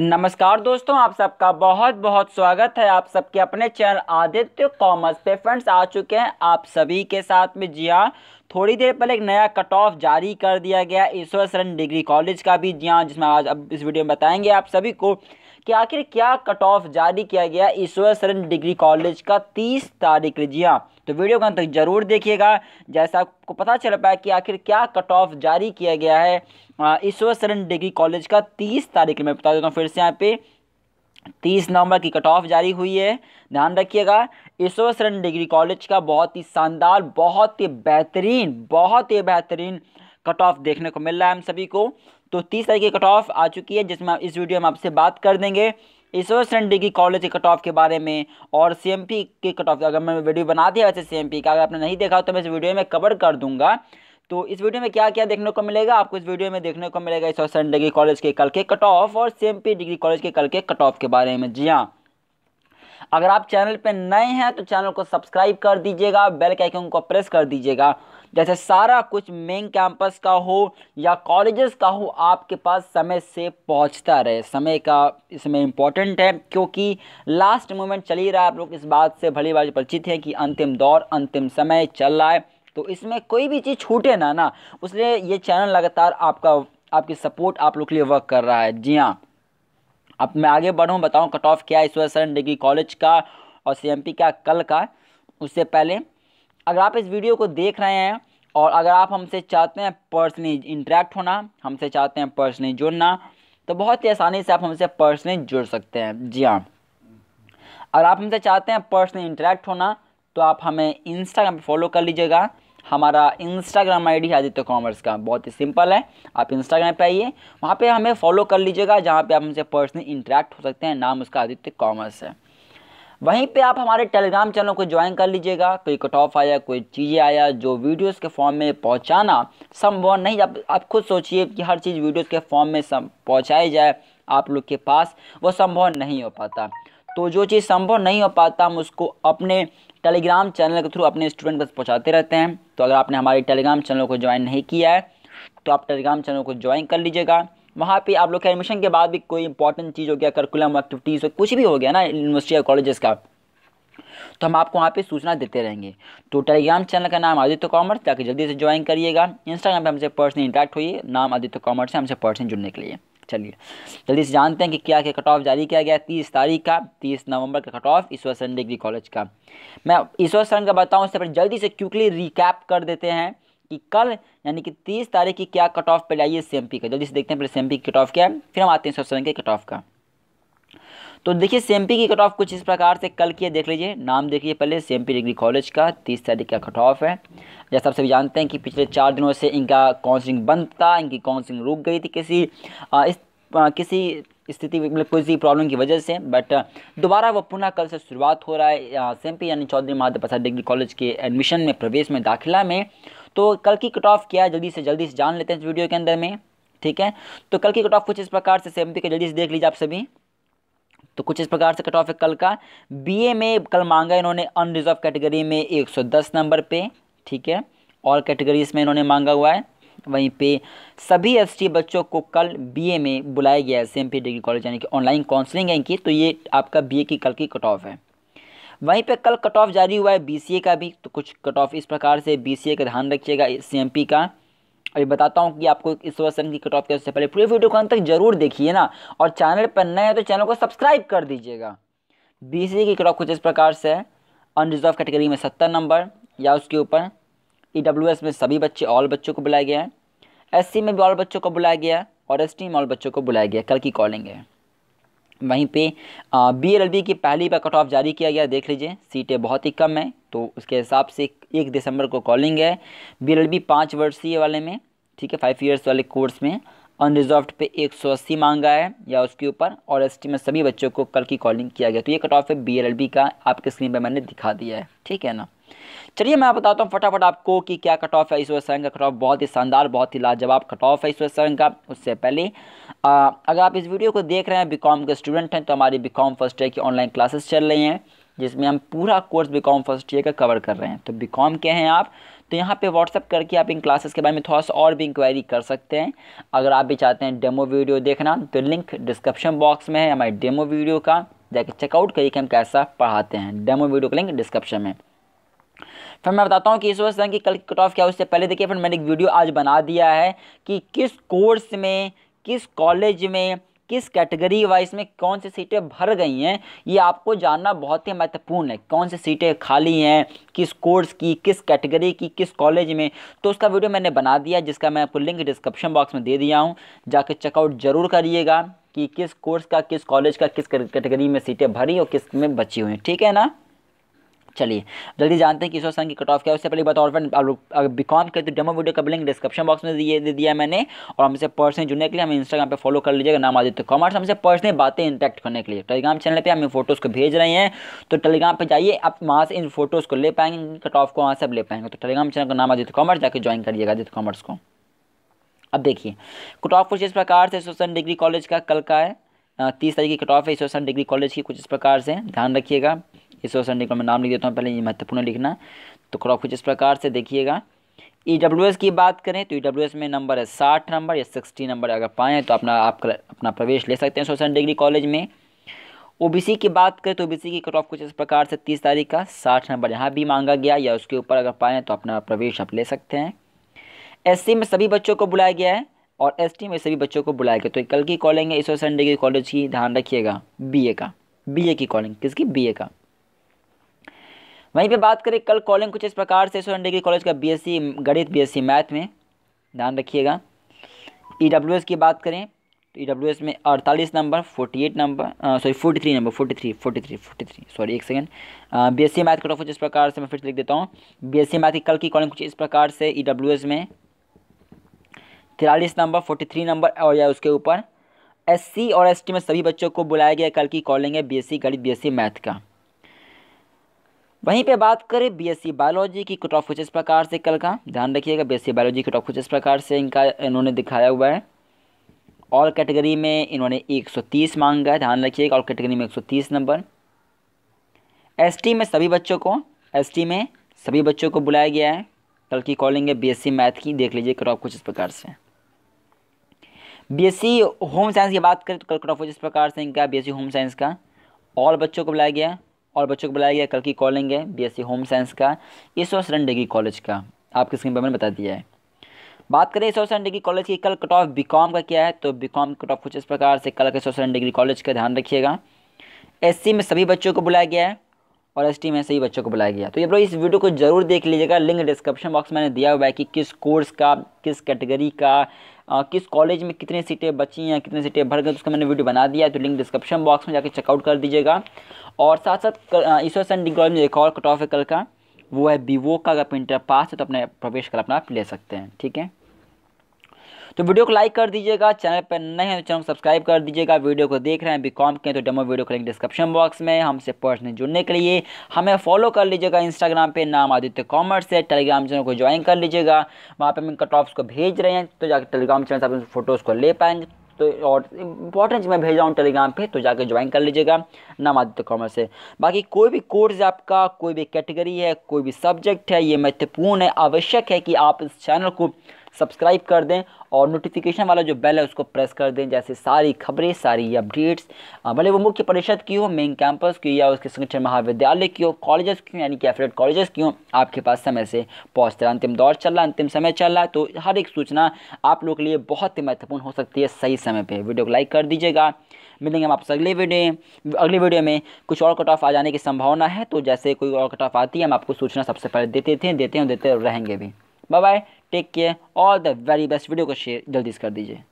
नमस्कार दोस्तों आप सबका बहुत बहुत स्वागत है आप सबके अपने चैनल आदित्य कॉमर्स पे फ्रेंड्स आ चुके हैं आप सभी के साथ में जी हाँ थोड़ी देर पहले एक नया कट ऑफ जारी कर दिया गया ईश्वर शरण डिग्री कॉलेज का भी जी हाँ जिसमें आज अब इस वीडियो में बताएंगे आप सभी को कि आखिर क्या कट ऑफ जारी किया गया ईश्वर शरण डिग्री कॉलेज का तीस तारीख जी हाँ तो वीडियो का अंत तक जरूर देखिएगा जैसा आपको पता चल पाया कि आखिर क्या कट ऑफ जारी किया गया है ईश्वर शरण डिग्री कॉलेज का तीस तारीख मैं बता देता हूँ फिर से यहाँ पे तीस नवंबर की कट ऑफ जारी हुई है ध्यान रखिएगा ईश्वर शरण डिग्री कॉलेज का बहुत ही शानदार बहुत ही बेहतरीन बहुत ही बेहतरीन कट ऑफ देखने को मिल रहा है हम सभी को तो तीस तारीख की कट ऑफ आ चुकी है जिसमें इस वीडियो में आपसे बात कर देंगे ईश्वर डिग्री कॉलेज के कट ऑफ के बारे में और सी एम पी के कट ऑफ अगर मैं वीडियो बना दिया वैसे सी एम पी का अगर आपने नहीं देखा तो मैं इस वीडियो में कवर कर दूंगा तो इस वीडियो में क्या क्या देखने को मिलेगा आपको इस वीडियो में देखने को मिलेगा ईश्वर डिग्री कॉलेज के कल के कट ऑफ और C M P degree college के कल के कट ऑफ के बारे में जी हाँ अगर आप चैनल पर नए हैं तो चैनल को सब्सक्राइब कर दीजिएगा बेल के आइकन को प्रेस कर दीजिएगा जैसे सारा कुछ मेन कैंपस का हो या कॉलेजेस का हो आपके पास समय से पहुंचता रहे समय का इसमें इम्पोर्टेंट है क्योंकि लास्ट मोमेंट चल ही रहा है आप लोग इस बात से भली बार परिचित हैं कि अंतिम दौर अंतिम समय चल रहा है तो इसमें कोई भी चीज़ छूटे ना ना उसलिए ये चैनल लगातार आपका आपकी सपोर्ट आप लोग के लिए वर्क कर रहा है जी हाँ अब मैं आगे बढ़ूँ बताऊँ कट ऑफ क्या है इस वर्ष डिग्री कॉलेज का और सी का कल का उससे पहले अगर आप इस वीडियो को देख रहे हैं और अगर आप हमसे चाहते हैं पर्सनली इंटरेक्ट होना हमसे चाहते हैं पर्सनली जुड़ना तो बहुत ही आसानी से आप हमसे पर्सनली जुड़ सकते हैं जी हाँ अगर आप हमसे चाहते हैं पर्सनली इंटरेक्ट होना तो आप हमें इंस्टाग्राम पर फॉलो कर लीजिएगा हमारा इंस्टाग्राम आईडी है आदित्य कॉमर्स का बहुत ही सिंपल है आप इंस्टाग्राम पे आइए वहाँ पे हमें फॉलो कर लीजिएगा जहाँ पे आप हमसे पर्सनली इंटरेक्ट हो सकते हैं नाम उसका आदित्य कॉमर्स है वहीं पे आप हमारे टेलीग्राम चैनल को ज्वाइन कर लीजिएगा कोई कट ऑफ आया कोई चीज़ें आया जो वीडियोस के फॉर्म में पहुंचाना संभव नहीं आप आप खुद सोचिए कि हर चीज़ वीडियोस के फॉर्म में पहुंचाई जाए आप लोग के पास वो संभव नहीं हो पाता तो जो चीज़ संभव नहीं हो पाता हम उसको अपने टेलीग्राम चैनल के थ्रू अपने स्टूडेंट को पहुँचाते रहते हैं तो अगर आपने हमारे टेलीग्राम चैनल को ज्वाइन नहीं किया है तो आप टेलीग्राम चैनल को ज्वाइन कर लीजिएगा वहाँ पे आप लोग के एडमिशन के बाद भी कोई इंपॉर्टेंट चीज़ हो गया करिकुलम एक्टिविटीज़ हो कुछ भी हो गया ना यूनिवर्सिटी या कॉलेजेस का तो हम आपको वहाँ पे सूचना देते रहेंगे तो टेलीग्राम चैनल का नाम आदित्य कॉमर्स ताकि जल्दी से ज्वाइन करिएगा इंस्टाग्राम पे हमसे पर्सनली इंटरेक्ट हुई नाम आदित्य कॉमर्स से हमसे पर्सनली जुड़ने के लिए चलिए जल्दी से जानते हैं कि क्या क्या कट ऑफ जारी किया गया तीस तारीख का तीस नवंबर का cut off Ishwar Saran degree college का मैं ईश्वर शरण का बताऊँ उससे पहले जल्दी से क्विकली रिकैप कर देते हैं कि कल यानी कि तीस तारीख की क्या कट ऑफ पहले आइए पी का जल्दी से देखते हैं पहले पी की कट ऑफ क्या है फिर हम आते हैं सबसे के कट ऑफ का तो देखिए पी की कट ऑफ कुछ इस प्रकार से कल की है देख लीजिए नाम देखिए पहले पी डिग्री कॉलेज का तीस तारीख का कट ऑफ है जैसा आप सभी जानते हैं कि पिछले चार दिनों से इनका काउंसलिंग बंद था इनकी काउंसलिंग रुक गई थी किसी आ, इस आ, किसी स्थिति मतलब किसी प्रॉब्लम की वजह से बट दोबारा वो पुनः कल से शुरुआत हो रहा है पी यानी चौधरी महाद्र प्रसाद डिग्री कॉलेज के एडमिशन में प्रवेश में दाखिला में तो कल की कट ऑफ क्या है जल्दी से जल्दी से जान लेते हैं इस वीडियो के अंदर में ठीक है तो कल की कट ऑफ कुछ इस प्रकार से सेम के जल्दी से देख लीजिए आप सभी तो कुछ इस प्रकार से कट ऑफ है कल का बीए में कल मांगा इन्होंने अनरिजर्व कैटेगरी में 110 नंबर पे ठीक है और कैटेगरीज में इन्होंने मांगा हुआ है वहीं पे सभी एसटी बच्चों को कल बीए में बुलाया गया है सेम पी डिग्री कॉलेज यानी कि ऑनलाइन काउंसलिंग है इनकी तो ये आपका बीए की कल की कट ऑफ है वहीं पे कल कट ऑफ जारी हुआ है बीसीए का भी तो कुछ कट ऑफ इस प्रकार से बीसीए का ध्यान रखिएगा सीएमपी का अभी बताता हूँ कि आपको इस वर्ष की कट ऑफ कैसे पहले पूरे वीडियो को अंत तक जरूर देखिए ना और चैनल पर नए हैं तो चैनल को सब्सक्राइब कर दीजिएगा ए की कट ऑफ कुछ इस प्रकार से अनरिजर्व कैटेगरी में सत्तर नंबर या उसके ऊपर ई e में सभी बच्चे ऑल बच्चों को बुलाया गया है एस में भी ऑल बच्चों को बुलाया गया और एस में ऑल बच्चों को बुलाया गया कल की कॉलिंग है वहीं पे बी की पहली बार कट ऑफ जारी किया गया देख लीजिए सीटें बहुत ही कम है तो उसके हिसाब से एक दिसंबर को कॉलिंग है बी एल बी पाँच वर्षीय वाले में ठीक है फाइव ईयर्स वाले कोर्स में अनरिजर्व पे एक सौ अस्सी मांगा है या उसके ऊपर और एस में सभी बच्चों को कल की कॉलिंग किया गया तो ये कट ऑफ है बी का आपके स्क्रीन पर मैंने दिखा दिया है ठीक है ना चलिए मैं बताता हूँ फटाफट आपको कि क्या कट ऑफ है इस वर्ष का कट ऑफ बहुत ही शानदार बहुत ही लाजवाब कट ऑफ है इस वर्ष का उससे पहले आ, अगर आप इस वीडियो को देख रहे हैं बीकॉम के स्टूडेंट हैं तो हमारी बीकॉम फर्स्ट ईयर की ऑनलाइन क्लासेस चल रही हैं जिसमें हम पूरा कोर्स बीकॉम फर्स्ट ईयर का कवर कर रहे हैं तो बीकॉम के हैं आप तो यहाँ पे व्हाट्सअप करके आप इन क्लासेस के बारे में थोड़ा सा और भी इंक्वायरी कर सकते हैं अगर आप भी चाहते हैं डेमो वीडियो देखना तो लिंक डिस्क्रिप्शन बॉक्स में है हमारे डेमो वीडियो का जाके चेकआउट करिए कि हम कैसा पढ़ाते हैं डेमो वीडियो का लिंक डिस्क्रिप्शन में फिर मैं बताता हूँ कि इस वर्ष की कल कट ऑफ क्या उससे पहले देखिए फिर मैंने एक वीडियो आज बना दिया है कि किस कोर्स में किस कॉलेज में किस कैटेगरी वाइज में कौन सी सीटें भर गई हैं ये आपको जानना बहुत ही महत्वपूर्ण है कौन सी सीटें खाली हैं किस कोर्स की किस कैटेगरी की किस कॉलेज में तो उसका वीडियो मैंने बना दिया जिसका मैं आपको लिंक डिस्क्रिप्शन बॉक्स में दे दिया हूँ जाके चेकआउट जरूर करिएगा कि किस कोर्स का किस कॉलेज का किस कैटेगरी में सीटें भरी और किस में बची हुई हैं ठीक है ना चलिए जल्दी जानते हैं ईश्वर संघ की कट ऑफ क्या है उससे पहले बात और फ्रेंड आप अगर बी कॉम करते तो डेमो वीडियो का लिंक डिस्क्रिप्शन बॉक्स में दिए दे दिया मैंने और हमसे पर्सनली जुड़ने के लिए हमें इंस्टाग्राम पे फॉलो कर लीजिएगा नाम आदित्य कॉमर्स हमसे पर्सनली बातें इंटैक्ट करने के लिए टेलीग्राम चैनल पर हमें फोटोज़ को भेज रहे हैं तो टेलीग्राम पर जाइए आप वहाँ से इन फोटोज़ को ले पाएंगे कट ऑफ को वहाँ से आप ले पाएंगे तो टेलीग्राम चैनल का नाम आदित्य कॉमर्स जाकर ज्वाइन करिएगा आदित्य कॉमर्स को अब देखिए कट ऑफ कुछ इस प्रकार से सोशन डिग्री कॉलेज का कल का है तीस तारीख की कट ऑफ है सोशन डिग्री कॉलेज की कुछ इस प्रकार से ध्यान रखिएगा इस क्वेश्चन आर्टिकल में नाम लिख देता हूँ पहले ये महत्वपूर्ण लिखना तो क्रॉप कुछ इस प्रकार से देखिएगा ई डब्ल्यू एस की बात करें तो ई डब्ल्यू एस में नंबर है साठ नंबर या सिक्सटी नंबर अगर पाएँ तो अपना आप अपना प्रवेश ले सकते हैं सोशल डिग्री कॉलेज में सी की बात करें तो सी की कट ऑफ कुछ इस प्रकार से तीस तारीख का साठ नंबर यहाँ भी मांगा गया या उसके ऊपर अगर पाएँ तो अपना प्रवेश आप ले सकते हैं सी में सभी बच्चों को बुलाया गया है और टी में सभी बच्चों को बुलाया गया तो कल की कॉलिंग है इस संडे की कॉलेज की ध्यान रखिएगा बीए का बीए की कॉलिंग किसकी बीए का वहीं पे बात करें कल कॉलिंग कुछ इस प्रकार से स्टूडेंट डिग्री कॉलेज का बीएससी गणित बीएससी मैथ में ध्यान रखिएगा ईडब्ल्यूएस e की बात करें तो ईडब्ल्यूएस e में अड़तालीस number forty eight number sorry forty three number forty three forty three forty three sorry एक second BSc math cut off कुछ इस प्रकार से मैं फिर से लिख देता हूँ बीएससी मैथ की कल की कॉलिंग कुछ इस प्रकार से ई e में तिरालीस नंबर फोर्टी थ्री नंबर और या उसके ऊपर एस और एस में सभी बच्चों को बुलाया गया कल की कॉलिंग है बी गणित सी मैथ का वहीं पे बात करें बीएससी बायोलॉजी की कट ऑफ कुछ इस प्रकार से कल का ध्यान रखिएगा बीएससी बायोलॉजी कट ऑफ कुछ इस प्रकार से इनका इन्होंने दिखाया हुआ है और कैटेगरी में इन्होंने 130 मांगा है ध्यान रखिएगा और कैटेगरी में 130 नंबर एसटी में सभी बच्चों को एसटी में सभी बच्चों को बुलाया गया है कल की कॉलिंग है बी मैथ की देख लीजिए कट ऑफ कुछ इस प्रकार से बी होम साइंस की बात करें तो कल कट ऑफ कुछ इस प्रकार से इनका बी होम साइंस का और बच्चों को बुलाया गया है और बच्चों को बुलाया गया कल की कॉलिंग है बीएससी होम साइंस का इस और डिग्री कॉलेज का आपके स्क्रीन पर मैंने बता दिया है बात करें सोशल डिग्री कॉलेज की कल कट ऑफ बीकॉम का क्या है तो बीकॉम कट ऑफ कुछ इस प्रकार से कल के सोशल डिग्री कॉलेज का ध्यान रखिएगा एस में सभी बच्चों को बुलाया गया है और एस में सही बच्चों को बुलाया गया तो ये ब्रो इस वीडियो को जरूर देख लीजिएगा लिंक डिस्क्रिप्शन बॉक्स में दिया हुआ है कि किस कोर्स का किस कैटेगरी का आ, किस कॉलेज में कितनी सीटें बची हैं कितनी सीटें भर गई तो उसका मैंने वीडियो बना दिया है तो लिंक डिस्क्रिप्शन बॉक्स में जाकर चेकआउट कर दीजिएगा और साथ साथ ईश्वर सन डिग्री में एक और कट ऑफ है कल का वो है बीवो का अगर प्रिंटर पास है तो अपने प्रवेश कर अपना आप ले सकते हैं ठीक है तो वीडियो को लाइक कर दीजिएगा चैनल पर नए हैं तो चैनल को सब्सक्राइब कर दीजिएगा वीडियो को देख रहे हैं बी कॉम के तो डेमो वीडियो को लिंक डिस्क्रिप्शन बॉक्स में हमसे पर्सनली जुड़ने के लिए हमें फॉलो कर लीजिएगा इंस्टाग्राम पर नाम आदित्य कॉमर्स है टेलीग्राम चैनल को ज्वाइन कर लीजिएगा वहाँ पर हम कट ऑफ्स को भेज रहे हैं तो जाकर टेलीग्राम चैनल से आप फोटोज़ को ले पाएंगे तो और इंपॉर्टेंट मैं भेज रहा हूँ टेलीग्राम पे तो जाकर ज्वाइन कर लीजिएगा नाम आदित्य कॉमर्स से बाकी कोई भी कोर्स आपका कोई भी कैटेगरी है कोई भी सब्जेक्ट है ये महत्वपूर्ण है आवश्यक है कि आप इस चैनल को सब्सक्राइब कर दें और नोटिफिकेशन वाला जो बेल है उसको प्रेस कर दें जैसे सारी खबरें सारी अपडेट्स भले वो मुख्य परिषद की हो मेन कैंपस की या उसके संगठन महाविद्यालय की हो कॉलेजेस की हो यानी कि एफरेट कॉलेजेस की हो आपके पास समय से पहुँचते हैं अंतिम दौर चल रहा अंतिम समय चल रहा है तो हर एक सूचना आप लोग के लिए बहुत ही महत्वपूर्ण हो सकती है सही समय पर वीडियो को लाइक कर दीजिएगा मिलेंगे हम आपसे अगले वीडियो अगले वीडियो में कुछ और कट ऑफ आ जाने की संभावना है तो जैसे कोई और कट ऑफ आती है हम आपको सूचना सबसे पहले देते थे देते हैं देते रहेंगे भी bye bye take care all the very best video को शेयर जल्दी से कर दीजिए